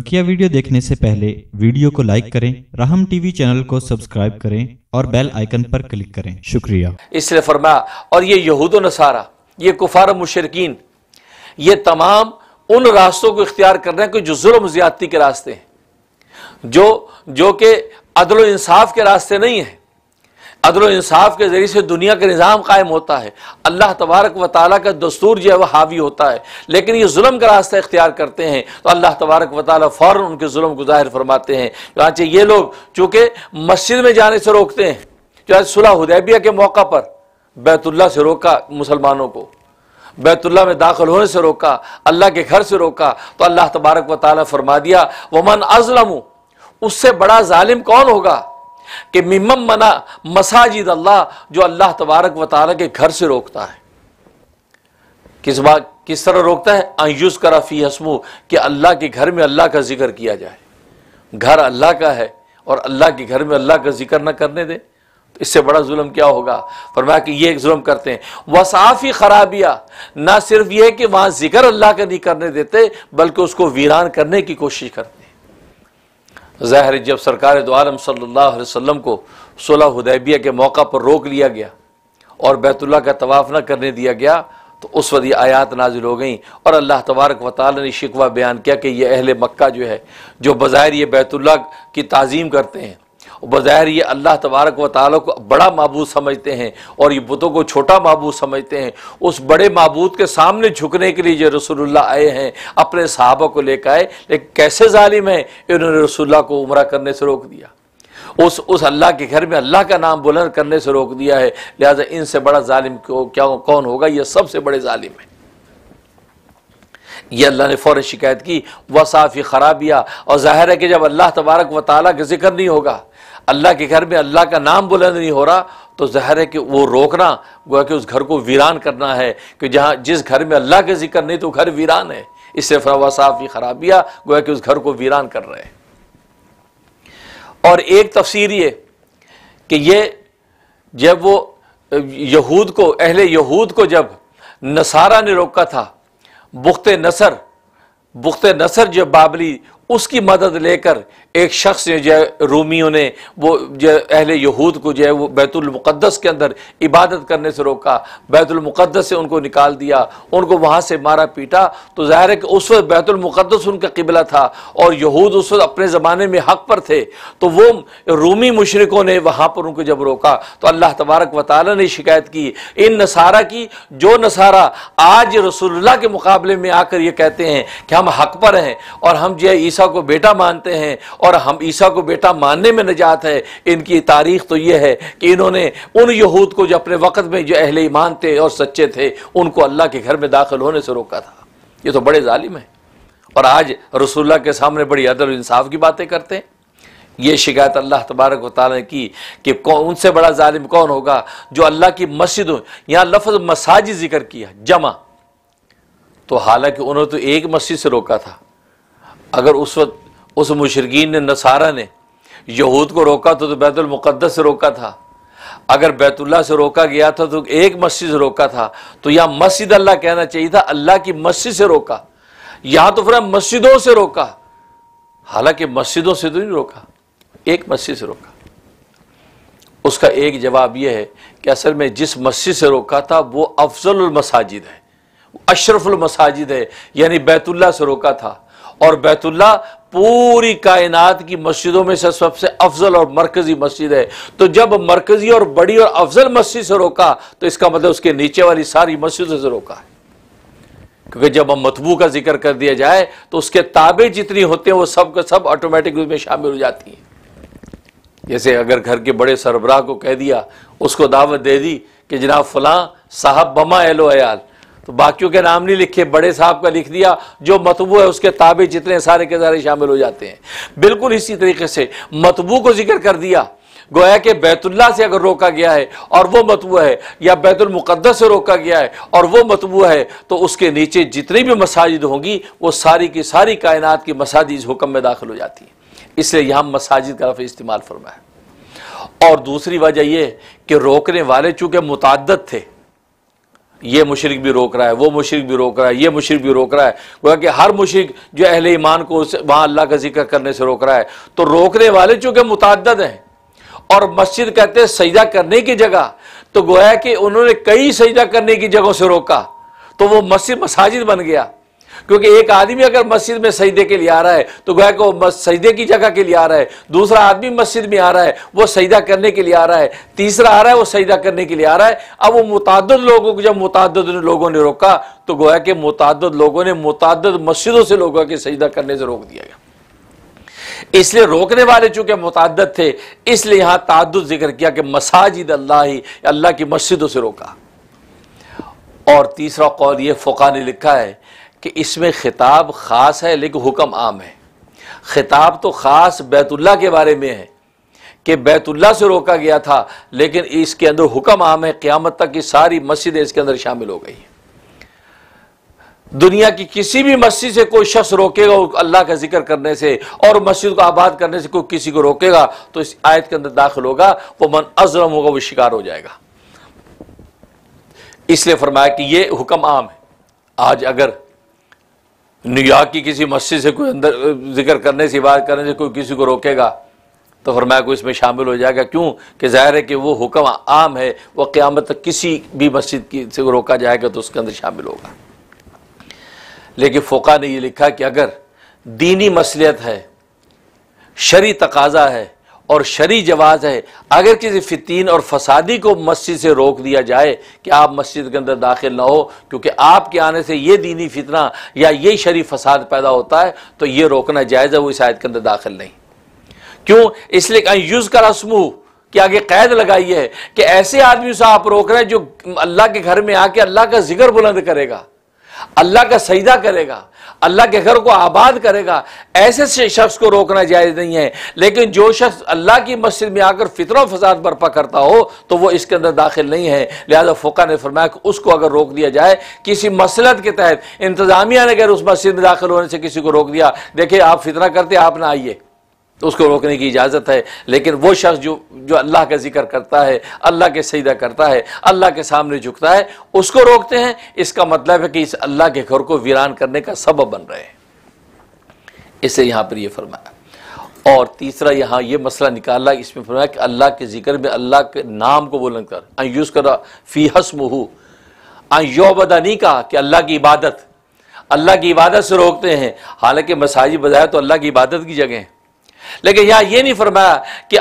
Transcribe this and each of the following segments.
बकिया वीडियो देखने से पहले वीडियो को लाइक करें राहम टीवी चैनल को सब्सक्राइब करें और बेल आइकन पर क्लिक करें शुक्रिया इसलिए फरमाया और ये यहूद नसारा ये कुफार मुशरकिन ये तमाम उन रास्तों को इख्तियार कर रहे हैं कि जो जुल्म ज्यादती के रास्ते हैं जो जो कि अदल इंसाफ के रास्ते नहीं हैं अदल इंसाफ के ज़रिए से दुनिया का निज़ाम कायम होता है अल्लाह तबारक व ताली का दस्तूर जो है वह हावी होता है लेकिन ये जुल्म का रास्ता इख्तियार करते हैं तो अल्लाह तबारक व ताली फ़ौर उनके म को ज़ाहिर फरमाते हैं चाँचे ये लोग चूँकि मस्जिद में जाने से रोकते हैं चाहे सुलह उदैबिया के मौका पर बैतुल्ला से रोका मुसलमानों को बैतुल्ला में दाखिल होने से रोका अल्लाह के घर से रोका तो अल्लाह तबारक व ताली फरमा दिया वमन अजलम उससे बड़ा ालिम कौन होगा कि मिमम मना मसाजिद अल्लाह जो अल्लाह तबारक व के घर से रोकता है किस बात किस तरह रोकता है आयुष करा फी हसमू कि अल्लाह के घर में अल्लाह का जिक्र किया जाए घर अल्लाह का है और अल्लाह के घर में अल्लाह का जिक्र ना करने दे तो इससे बड़ा जुल्म क्या होगा फरमा कि ये जुल्म करते हैं वसाफ़ी खराबिया ना सिर्फ ये कि वहाँ जिक्र अल्लाह का नहीं करने देते बल्कि उसको वीरान करने की कोशिश करते ज़ाहिर जब सरकार दो आलम सल्लल्लाहु अलैहि वसल्लम को सुलह हुदैबिया के मौका पर रोक लिया गया और बैतुल्ला का तवाफ़ न करने दिया गया तो उस वक्त ये आयात नाजिल हो गई और अल्लाह तबारक वाल ने शिकवा बयान किया कि यह अहल मक्का जो है जो बज़ाहिर ये बैतुल्ला की तज़ीम करते हैं बज़ाहिर ये अल्लाह तबारक व ताल को बड़ा मबूद समझते हैं और ये बुतों को छोटा मबूद समझते हैं उस बड़े मबूद के सामने झुकने के लिए जो रसोल्ला आए हैं अपने सहाबा को लेकर आए लेकिन कैसे ालिम हैं इन्होंने रसोल्ला को उम्र करने से रोक दिया उस उस अल्लाह के घर में अल्लाह का नाम बुलंद करने से रोक दिया है लिहाजा इनसे बड़ा ालिम क्या कौन होगा यह सबसे बड़े ालिम है यह अल्लाह ने फ़ौर शिकायत की वसाफ़ी ख़राबिया और ज़ाहिर है कि जब अल्लाह तबारक व ताली का जिक्र नहीं होगा अल्लाह के घर में अल्लाह का नाम बुलंद नहीं हो रहा तो जहर है कि वो रोकना गोया कि उस घर को वीरान करना है कि जहाँ जिस घर में अल्लाह का जिक्र नहीं तो घर वीरान है इससे की खराबिया गोया कि उस घर को वीरान कर रहे हैं और एक तफसीर ये कि ये जब वो यहूद को अहले यहूद को जब नसारा ने रोका था बुख्त नसर बुख्त नसर जब बाबली उसकी मदद लेकर एक शख्स ने जो रूमियों रोमियों ने वो जो अहले यहूद को जो है वो बैतुलमुक़दस के अंदर इबादत करने से रोका बैतुलमुक़दस से उनको निकाल दिया उनको वहाँ से मारा पीटा तो ज़ाहिर है कि उस वक्त बैतुलमुक़दस उनका किबला था और यहूद उस वक्त अपने ज़माने में हक पर थे तो वो रूमी मशरकों ने वहाँ पर उनको जब रोका तो अल्लाह तबारक व ताली ने शिकायत की इन नसारा की जो नसारा आज रसुल्ला के मुकाबले में आकर ये कहते हैं कि हम हक पर हैं और हम जो है ईसा ईसा को बेटा मानते हैं और हम ईसा को बेटा मानने में नजात है इनकी तारीख तो यह है कि इन्होंने उन यहूद को जो अपने वक़्त में जो अहले ईमान थे और सच्चे थे उनको अल्लाह के घर में दाखिल होने से रोका था ये तो बड़े ालिम हैं और आज रसुल्ला के सामने बड़ी अदल इंसाफ की बातें करते हैं ये शिकायत अल्लाह तबारक वाली ने की कि कौन उनसे बड़ा ालिम कौन होगा जो अल्लाह की हो यहाँ लफ्ज़ मसाजिद जिक्र किया जमा तो हालांकि उन्होंने तो एक मस्जिद से रोका था अगर उस वक्त उस मुशरकिन ने नसारा ने यहूद को रोका था तो, तो बैतुलमक़दस से रोका था अगर बैतुल्ला से रोका गया था तो एक मस्जिद से रोका था तो यहाँ मस्जिद अल्लाह कहना चाहिए था अल्लाह की मस्जिद से रोका यहाँ तो फिर मस्जिदों से रोका हालांकि मस्जिदों से तो नहीं रोका एक मस्जिद से रोका उसका एक जवाब यह है कि असल में जिस मस्जिद से रोका था वो अफजल मसाजिद है अशरफुल मसाजिद है यानी बैतुल्ला से रोका था और बैतुल्ला पूरी कायनात की मस्जिदों में से सबसे अफजल और मरकजी मस्जिद है तो जब मरकजी और बड़ी और अफजल मस्जिद से रोका तो इसका मतलब उसके नीचे वाली सारी मस्जिदों से रोका है क्योंकि जब हम मतबू का जिक्र कर दिया जाए तो उसके ताबे जितनी होते हैं वो सब का सब ऑटोमेटिक उसमें शामिल हो जाती हैं जैसे अगर घर के बड़े सरबराह को कह दिया उसको दावत दे दी कि जनाब फलां साहब बमा एलो अयाल तो बाकियों के नाम नहीं लिखे बड़े साहब का लिख दिया जो मतबू है उसके ताबे जितने सारे के सारे शामिल हो जाते हैं बिल्कुल इसी तरीके से मतबू को जिक्र कर दिया गोया के बैतुल्ला से अगर रोका गया है और वो मतबू है या बैतुलमुकदस से रोका गया है और वो मतबू है तो उसके नीचे जितनी भी मसाजिद होंगी वो सारी की सारी कायनात की मसाजि इस हुक्म में दाखिल हो जाती है इसलिए यहाँ मसाजिद का लफ्ज़ इस्तेमाल फरमाया और दूसरी वजह यह कि रोकने वाले चूँकि मुतद थे ये मुशरक भी रोक रहा है वो मुशरक भी रोक रहा है ये मुशरक भी रोक रहा है गोया कि हर मुशरक जो अहल ईमान को वहाँ अल्लाह का जिक्र करने से रोक रहा है तो रोकने वाले चूँकि मुतद हैं और मस्जिद कहते हैं सजदा करने की जगह तो गोया कि उन्होंने कई सजदा करने की जगहों से रोका तो वो मस्जिद मसाजिद बन गया क्योंकि एक आदमी अगर मस्जिद में सईदे के लिए आ रहा है तो गोया को सजदे की जगह के लिए आ रहा है दूसरा आदमी मस्जिद में आ रहा है वो सईदा करने के लिए आ रहा है तीसरा आ रहा है वो सईदा करने के लिए आ रहा है अब वो मुतद लोगों को जब मुतद लोगों ने रोका तो गोया के मुतद लोगों ने मुतद मस्जिदों से लोगों के सजदा करने से रोक दिया गया इसलिए रोकने वाले चूंकि मुतद थे इसलिए यहां ताद जिक्र किया कि मसाजिद अल्लाह ही अल्लाह की मस्जिदों से रोका और तीसरा कौल ये फोका ने लिखा है कि इसमें खिताब ख़ास है लेकिन हुक्म आम है खिताब तो ख़ास बैतुल्ला के बारे में है कि बैतुल्ला से रोका गया था लेकिन इसके अंदर हुक्म आम है क़्यामत तक की सारी मस्जिदें इसके अंदर शामिल हो गई दुनिया की किसी भी मस्जिद से कोई शख्स रोकेगा अल्लाह का जिक्र करने से और मस्जिद को आबाद करने से कोई किसी को रोकेगा तो इस आयत के अंदर दाखिल होगा वो मन अजरम होगा वो शिकार हो जाएगा इसलिए फरमाया कि ये हुक्म आम है आज अगर न्यूयॉर्क की किसी मस्जिद से कोई अंदर जिक्र करने से बात करने से कोई किसी को रोकेगा तो फरमाया को इसमें शामिल हो जाएगा क्यों कि ज़ाहिर है कि वो हुक्म आम है वह क़्यामत तक किसी भी मस्जिद की से रोका जाएगा तो उसके अंदर शामिल होगा लेकिन फ़ोका ने यह लिखा कि अगर दीनी मसलियत है शरी तकाजा है और शरी जवाज़ है अगर किसी फ़ितीन और फसादी को मस्जिद से रोक दिया जाए कि आप मस्जिद के अंदर दाखिल ना हो क्योंकि आपके आने से ये दीनी फितना या ये शरी फसाद पैदा होता है तो ये रोकना जायज़ है वो इस आयत के अंदर दाखिल नहीं क्यों इसलिए कहीं यूज़ का रस्मू कि आगे कैद लगाई है कि ऐसे आदमी से आप रोक रहे हैं जो अल्लाह के घर में आके अल्लाह का जिक्र बुलंद करेगा अल्लाह का सजदा करेगा अल्लाह के घर को आबाद करेगा ऐसे शख्स को रोकना जायज़ नहीं है लेकिन जो शख्स अल्लाह की मस्जिद में आकर फितर फसाद बर्पा करता हो तो वो इसके अंदर दाखिल नहीं है लिहाजा फोका ने फरमाया कि उसको अगर रोक दिया जाए किसी मसलत के तहत इंतज़ामिया ने अगर उस मस्जिद में दाखिल होने से किसी को रोक दिया देखिए आप फितना करते आप ना आइए उसको रोकने की इजाज़त है लेकिन वो शख्स जो जो अल्लाह का जिक्र करता है अल्लाह के सजदा करता है अल्लाह के सामने झुकता है उसको रोकते हैं इसका मतलब है कि इस अल्लाह के घर को वीरान करने का सबब बन रहे हैं इसे यहाँ पर यह फरमाया और तीसरा यहाँ ये मसला निकाला इसमें फरमाया कि अल्लाह के जिक्र में अल्लाह के नाम को बुलंद कर अयूस करा फ़ी हसम अयोबदा नहीं कहा कि अल्लाह की इबादत अल्लाह की इबादत से रोकते हैं हालांकि मसाजी बजाय तो अल्लाह की इबादत की जगह है लेकिन यहां ये नहीं फरमाया कि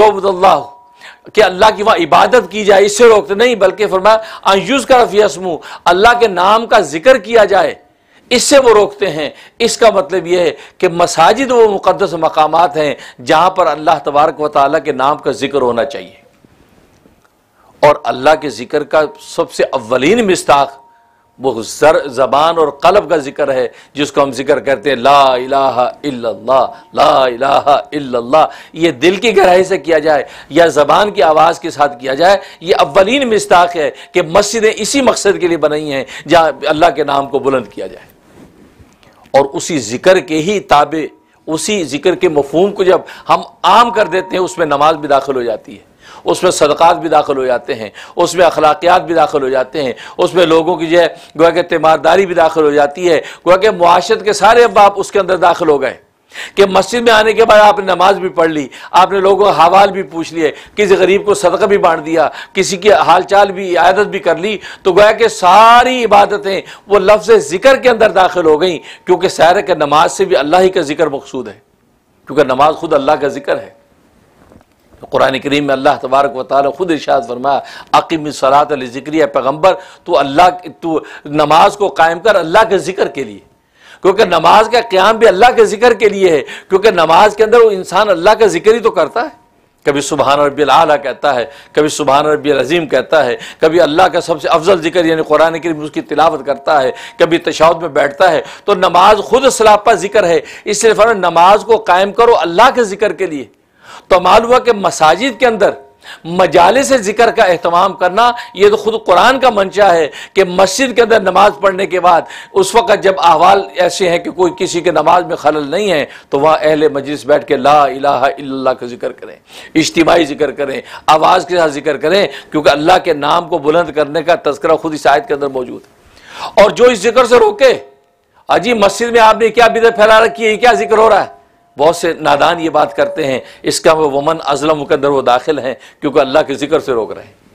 योबदल्ला कि अल्लाह की वहां इबादत की जाए इससे रोकते नहीं बल्कि फरमायासमू का अल्लाह के नाम का जिक्र किया जाए इससे वो रोकते हैं इसका मतलब यह है कि मसाजिद वो मुक़दस मकाम हैं जहां पर अल्लाह तबारक व के नाम का जिक्र होना चाहिए और अल्लाह के जिक्र का सबसे अव्वलिन मिस्ताक़ वो जर ज़बान और कलब का जिक्र है जिसको हम जिक्र करते हैं ला इलाहा इल्लल्लाह ला इलाहा इल्लल्लाह ये दिल की गहराई से किया जाए या ज़बान की आवाज़ के साथ किया जाए ये अवलिन मिस्ताक है कि मस्जिदें इसी मकसद के लिए बनाई हैं जहाँ अल्लाह के नाम को बुलंद किया जाए और उसी जिक्र के ही ताबे उसी जिक्र के मफहम को जब हम आम कर देते हैं उसमें नमाज भी दाखिल हो जाती है उसमें सदक़ात भी दाखिल हो जाते हैं उसमें अखलाकियात भी दाखिल हो जाते हैं उसमें लोगों की जो है गोया कि तीमारदारी भी दाखिल हो जाती है गोया कि माशरत के सारे बाप उसके अंदर दाखिल हो गए कि मस्जिद में आने के बाद आपने नमाज भी पढ़ ली आपने लोगों का हवाल भी पूछ लिए किसी गरीब को सदका भी बांट दिया किसी की हालचाल भी आदत भी कर ली तो गोया कि सारी इबादतें वो लफ्ज़ ज़िक्र के अंदर दाखिल हो गई क्योंकि सैर के नमाज से भी अल्लाह ही का जिक्र मकसूद है क्योंकि नमाज खुद अल्लाह का जिक्र है कुरान करीम में अल्लाह तबारक व ताली खुद इर्शाद फरमाया अकीम सलात ज़िक्र पैगम्बर तो अल्लाह तो नमाज को कायम कर अल्लाह के ज़िक्र के लिए क्योंकि नमाज का क्याम भी अल्लाह के ज़िक्र के लिए है क्योंकि नमाज के अंदर वो इंसान अल्लाह का ज़िक्र ही तो करता है कभी सुबहान रबी आला कहता है कभी सुबहान रबी अज़ीम कहता है कभी अल्लाह का सबसे अफजल जिक्र यानी कुरान करीम उसकी तिलावत करता है कभी तशाद में बैठता है तो नमाज खुद सलापा जिक्र है इसलिए फर नमाज को कायम करो अल्लाह के जिक्र के लिए तो माल हुआ कि मसाजिद के अंदर मजाले से ज़िक्र का अहतमाम करना ये तो ख़ुद कुरान का मंशा है कि मस्जिद के अंदर नमाज पढ़ने के बाद उस वक़्त जब अहवाल ऐसे हैं कि कोई किसी के नमाज में खलल नहीं है तो वहां अहल मजलिस बैठ के ला अला का जिक्र करें इज्तिमाही जिक्र करें आवाज़ के साथ जिक्र करें क्योंकि अल्लाह के नाम को बुलंद करने का तस्करा खुद इस आयत के अंदर मौजूद है और जो इस जिक्र से रोके अजी मस्जिद में आपने क्या बिदत फैला रखी है क्या जिक्र हो रहा है बहुत से नादान ये बात करते हैं इसका वो वमन अजलम मुकदर वो दाखिल हैं क्योंकि अल्लाह के ज़िक्र से रोक रहे हैं